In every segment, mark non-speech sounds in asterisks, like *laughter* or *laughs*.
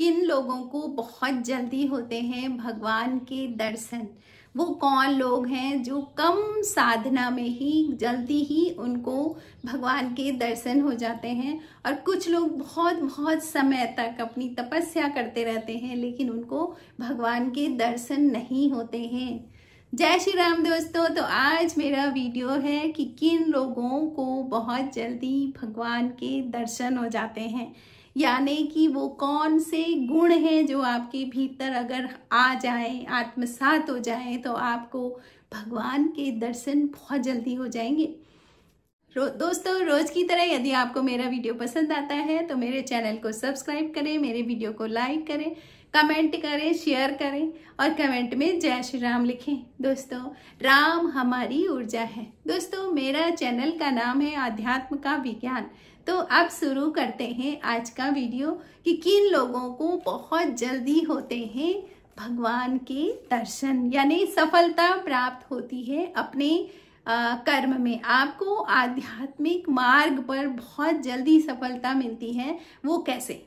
किन लोगों को बहुत जल्दी होते हैं भगवान के दर्शन वो कौन लोग हैं जो कम साधना में ही जल्दी ही उनको भगवान के दर्शन हो जाते हैं और कुछ लोग बहुत बहुत समय तक अपनी तपस्या करते रहते हैं लेकिन उनको भगवान के दर्शन नहीं होते हैं जय श्री राम दोस्तों तो आज मेरा वीडियो है कि किन लोगों को बहुत जल्दी भगवान के दर्शन हो जाते हैं यानी कि वो कौन से गुण हैं जो आपके भीतर अगर आ जाए आत्मसात हो जाए तो आपको भगवान के दर्शन बहुत जल्दी हो जाएंगे रो, दोस्तों रोज़ की तरह यदि आपको मेरा वीडियो पसंद आता है तो मेरे चैनल को सब्सक्राइब करें मेरे वीडियो को लाइक करें कमेंट करें शेयर करें और कमेंट में जय श्री राम लिखें दोस्तों राम हमारी ऊर्जा है दोस्तों मेरा चैनल का नाम है अध्यात्म का विज्ञान तो अब शुरू करते हैं आज का वीडियो कि किन लोगों को बहुत जल्दी होते हैं भगवान के दर्शन यानी सफलता प्राप्त होती है अपने आ, कर्म में आपको आध्यात्मिक मार्ग पर बहुत जल्दी सफलता मिलती है वो कैसे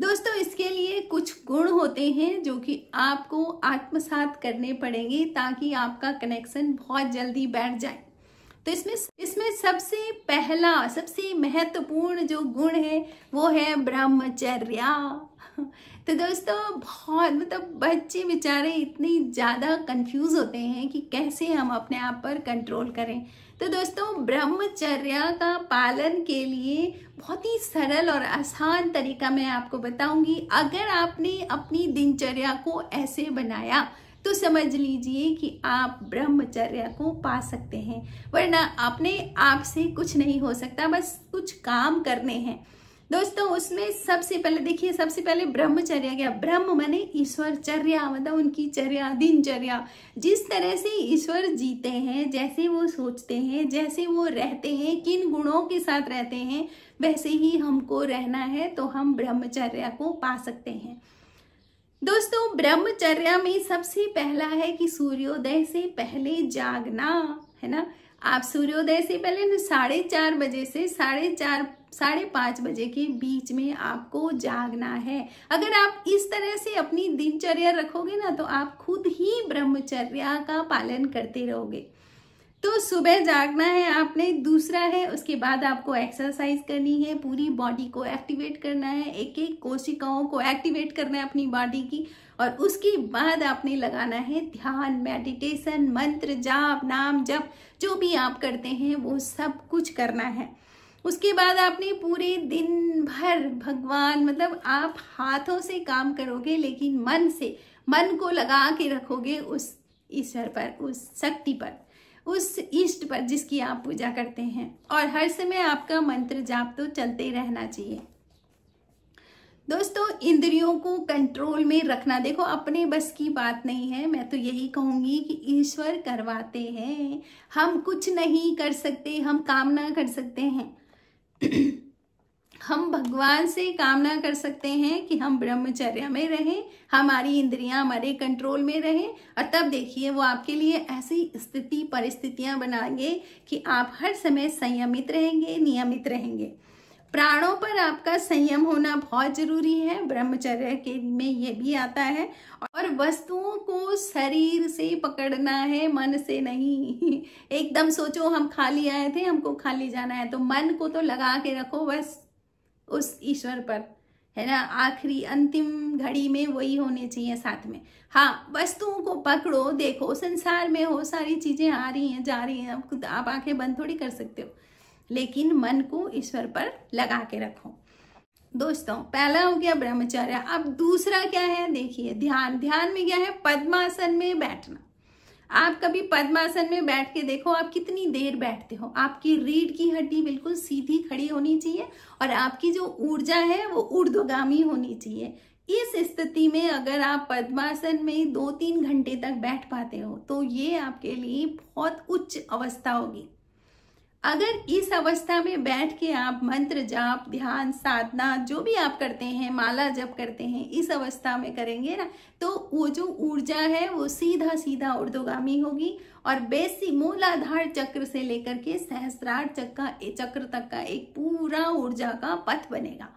दोस्तों इसके लिए कुछ गुण होते हैं जो कि आपको आत्मसात करने पड़ेंगे ताकि आपका कनेक्शन बहुत जल्दी बैठ जाए तो इसमें इसमें सबसे पहला सबसे महत्वपूर्ण जो गुण है वो है ब्रह्मचर्या तो दोस्तों बहुत मतलब बच्चे बेचारे इतने ज़्यादा कंफ्यूज होते हैं कि कैसे हम अपने आप पर कंट्रोल करें तो दोस्तों ब्रह्मचर्या का पालन के लिए बहुत ही सरल और आसान तरीका मैं आपको बताऊंगी अगर आपने अपनी दिनचर्या को ऐसे बनाया तो समझ लीजिए कि आप ब्रह्मचर्या को पा सकते हैं वरना अपने आप से कुछ नहीं हो सकता बस कुछ काम करने हैं दोस्तों उसमें सबसे पहले देखिए सबसे पहले ब्रह्मचर्या क्या ब्रह्म माने ईश्वर चर्या मतलब उनकी चर्या दिनचर्या जिस तरह से ईश्वर जीते हैं जैसे वो सोचते हैं जैसे वो रहते हैं किन गुणों के साथ रहते हैं वैसे ही हमको रहना है तो हम ब्रह्मचर्या को पा सकते हैं दोस्तों ब्रह्मचर्या में सबसे पहला है कि सूर्योदय से पहले जागना है ना आप सूर्योदय से पहले साढ़े चार बजे से साढ़े चार साढ़े पाँच बजे के बीच में आपको जागना है अगर आप इस तरह से अपनी दिनचर्या रखोगे ना तो आप खुद ही ब्रह्मचर्या का पालन करते रहोगे तो सुबह जागना है आपने दूसरा है उसके बाद आपको एक्सरसाइज करनी है पूरी बॉडी को एक्टिवेट करना है एक एक कोशिकाओं को एक्टिवेट करना है अपनी बॉडी की और उसके बाद आपने लगाना है ध्यान मेडिटेशन मंत्र जाप नाम जप जो भी आप करते हैं वो सब कुछ करना है उसके बाद आपने पूरे दिन भर भगवान मतलब आप हाथों से काम करोगे लेकिन मन से मन को लगा के रखोगे उस ईश्वर पर उस शक्ति पर उस इष्ट पर जिसकी आप पूजा करते हैं और हर समय आपका मंत्र जाप तो चलते ही रहना चाहिए दोस्तों इंद्रियों को कंट्रोल में रखना देखो अपने बस की बात नहीं है मैं तो यही कहूंगी कि ईश्वर करवाते हैं हम कुछ नहीं कर सकते हम कामना कर सकते हैं *clears throat* हम भगवान से कामना कर सकते हैं कि हम ब्रह्मचर्य में रहें हमारी इंद्रियां हमारे कंट्रोल में रहें और तब देखिए वो आपके लिए ऐसी स्थिति परिस्थितियां बनाएंगे कि आप हर समय संयमित रहेंगे नियमित रहेंगे प्राणों पर आपका संयम होना बहुत जरूरी है ब्रह्मचर्य के में ये भी आता है और वस्तुओं को शरीर से पकड़ना है मन से नहीं *laughs* एकदम सोचो हम खाली आए थे हमको खाली जाना है तो मन को तो लगा के रखो बस उस ईश्वर पर है ना आखिरी अंतिम घड़ी में वही होने चाहिए साथ में हाँ वस्तुओं को पकड़ो देखो संसार में हो सारी चीजें आ रही हैं जा रही हैं आप, आप आंखें बंद थोड़ी कर सकते हो लेकिन मन को ईश्वर पर लगा के रखो दोस्तों पहला हो गया ब्रह्मचर्य अब दूसरा क्या है देखिए ध्यान ध्यान में क्या है पद्मासन में बैठना आप कभी पद्मासन में बैठ के देखो आप कितनी देर बैठते हो आपकी रीढ़ की हड्डी बिल्कुल सीधी खड़ी होनी चाहिए और आपकी जो ऊर्जा है वो ऊर्ध्वगामी होनी चाहिए इस स्थिति में अगर आप पद्मासन में दो तीन घंटे तक बैठ पाते हो तो ये आपके लिए बहुत उच्च अवस्था होगी अगर इस अवस्था में बैठ के आप मंत्र जाप ध्यान साधना जो भी आप करते हैं माला जप करते हैं इस अवस्था में करेंगे ना तो वो जो ऊर्जा है वो सीधा सीधा ऊर्धगामी होगी और बेसी मूलाधार चक्र से लेकर के सहस्रार चक्र चक्र तक का एक पूरा ऊर्जा का पथ बनेगा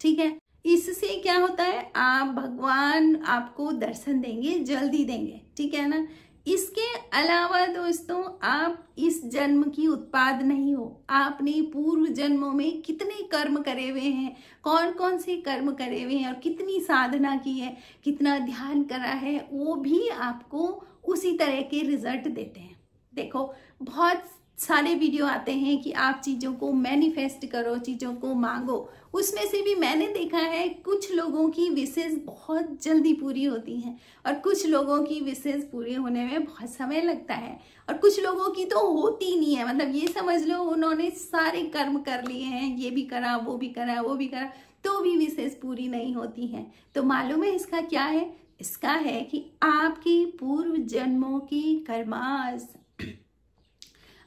ठीक है इससे क्या होता है आप भगवान आपको दर्शन देंगे जल्दी देंगे ठीक है ना इसके अलावा दोस्तों आप इस जन्म की उत्पाद नहीं हो आपने पूर्व जन्मों में कितने कर्म करे हुए हैं कौन कौन से कर्म करे हुए हैं और कितनी साधना की है कितना ध्यान करा है वो भी आपको उसी तरह के रिजल्ट देते हैं देखो बहुत सारे वीडियो आते हैं कि आप चीज़ों को मैनिफेस्ट करो चीज़ों को मांगो उसमें से भी मैंने देखा है कुछ लोगों की विशेष बहुत जल्दी पूरी होती हैं और कुछ लोगों की विशेष पूरी होने में बहुत समय लगता है और कुछ लोगों की तो होती नहीं है मतलब ये समझ लो उन्होंने सारे कर्म कर लिए हैं ये भी करा वो भी करा वो भी करा तो भी विशेष पूरी नहीं होती है तो मालूम है इसका क्या है इसका है कि आपकी पूर्व जन्मों की कर्मास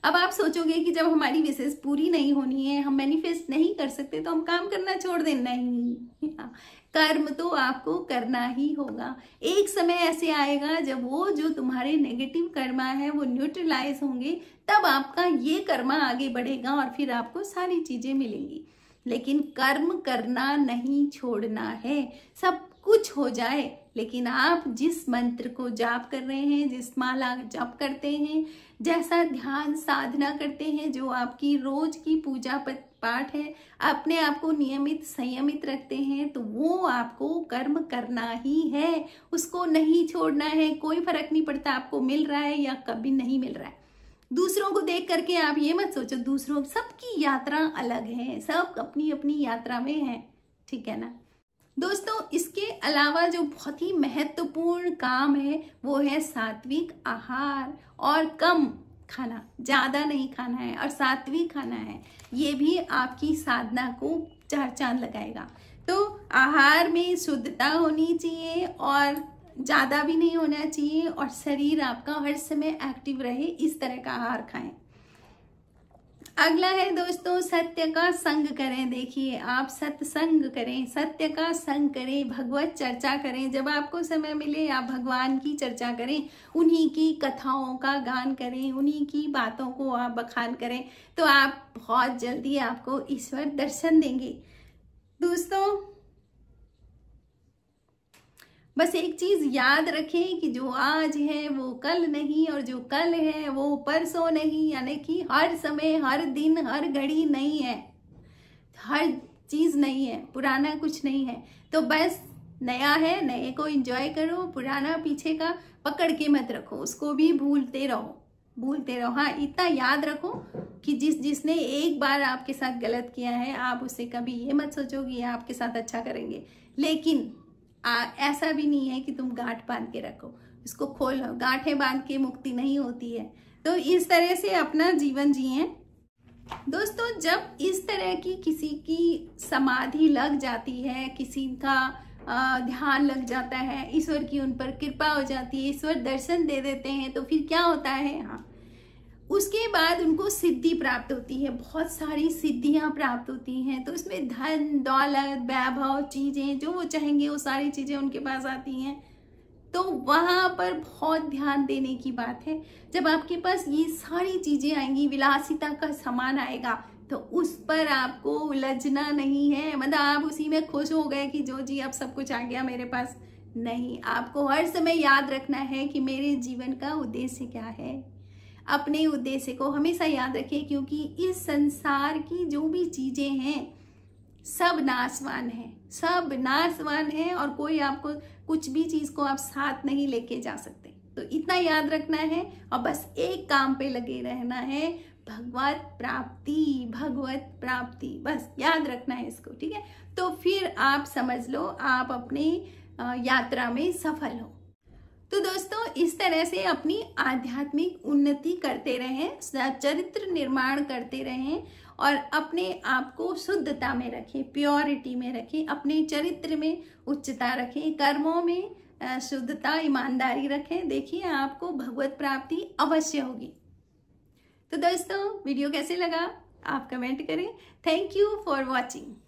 अब आप सोचोगे कि जब हमारी विशेष पूरी नहीं होनी है हम मैनिफेस्ट नहीं कर सकते तो हम काम करना छोड़ दें नहीं हाँ, कर्म तो आपको करना ही होगा एक समय ऐसे आएगा जब वो जो तुम्हारे नेगेटिव कर्मा है वो न्यूट्रलाइज होंगे तब आपका ये कर्मा आगे बढ़ेगा और फिर आपको सारी चीजें मिलेंगी लेकिन कर्म करना नहीं छोड़ना है सब कुछ हो जाए लेकिन आप जिस मंत्र को जाप कर रहे हैं जिस माला जाप करते हैं जैसा ध्यान साधना करते हैं जो आपकी रोज की पूजा पाठ है अपने आप को नियमित संयमित रखते हैं तो वो आपको कर्म करना ही है उसको नहीं छोड़ना है कोई फर्क नहीं पड़ता आपको मिल रहा है या कभी नहीं मिल रहा है दूसरों को देख करके आप ये मत सोचो दूसरों सबकी यात्रा अलग है सब अपनी अपनी यात्रा में है ठीक है ना दोस्तों इसके अलावा जो बहुत ही महत्वपूर्ण काम है वो है सात्विक आहार और कम खाना ज़्यादा नहीं खाना है और सात्विक खाना है ये भी आपकी साधना को चार चांद लगाएगा तो आहार में शुद्धता होनी चाहिए और ज़्यादा भी नहीं होना चाहिए और शरीर आपका हर समय एक्टिव रहे इस तरह का आहार खाएं अगला है दोस्तों सत्य का संग करें देखिए आप सत्संग करें सत्य का संग करें भगवत चर्चा करें जब आपको समय मिले आप भगवान की चर्चा करें उन्हीं की कथाओं का गान करें उन्हीं की बातों को आप बखान करें तो आप बहुत जल्दी आपको ईश्वर दर्शन देंगे दोस्तों बस एक चीज याद रखें कि जो आज है वो कल नहीं और जो कल है वो परसों नहीं यानी कि हर समय हर दिन हर घड़ी नहीं है हर चीज नहीं है पुराना कुछ नहीं है तो बस नया है नए को एंजॉय करो पुराना पीछे का पकड़ के मत रखो उसको भी भूलते रहो भूलते रहो हाँ इतना याद रखो कि जिस जिसने एक बार आपके साथ गलत किया है आप उसे कभी ये मत सोचो कि आपके साथ अच्छा करेंगे लेकिन आ, ऐसा भी नहीं है कि तुम गांठ बांध के रखो इसको खोलो गांठें बांध के मुक्ति नहीं होती है तो इस तरह से अपना जीवन जिए दोस्तों जब इस तरह की किसी की समाधि लग जाती है किसी का ध्यान लग जाता है ईश्वर की उन पर कृपा हो जाती है ईश्वर दर्शन दे देते हैं तो फिर क्या होता है हाँ उसके बाद उनको सिद्धि प्राप्त होती है बहुत सारी सिद्धियां प्राप्त होती हैं तो इसमें धन दौलत वैभव चीज़ें जो वो चाहेंगे वो सारी चीज़ें उनके पास आती हैं तो वहाँ पर बहुत ध्यान देने की बात है जब आपके पास ये सारी चीज़ें आएंगी विलासिता का सामान आएगा तो उस पर आपको उलझना नहीं है मतलब आप उसी में खुश हो गए कि जो जी अब सब कुछ आ गया मेरे पास नहीं आपको हर समय याद रखना है कि मेरे जीवन का उद्देश्य क्या है अपने उद्देश्य को हमेशा याद रखें क्योंकि इस संसार की जो भी चीज़ें हैं सब नाशवान है सब नाशवान है और कोई आपको कुछ भी चीज़ को आप साथ नहीं लेके जा सकते तो इतना याद रखना है और बस एक काम पे लगे रहना है भगवत प्राप्ति भगवत प्राप्ति बस याद रखना है इसको ठीक है तो फिर आप समझ लो आप अपनी यात्रा में सफल हो तो दोस्तों इस तरह से अपनी आध्यात्मिक उन्नति करते रहें चरित्र निर्माण करते रहें और अपने आप को शुद्धता में रखें प्योरिटी में रखें अपने चरित्र में उच्चता रखें कर्मों में शुद्धता ईमानदारी रखें देखिए आपको भगवत प्राप्ति अवश्य होगी तो दोस्तों वीडियो कैसे लगा आप कमेंट करें थैंक यू फॉर वॉचिंग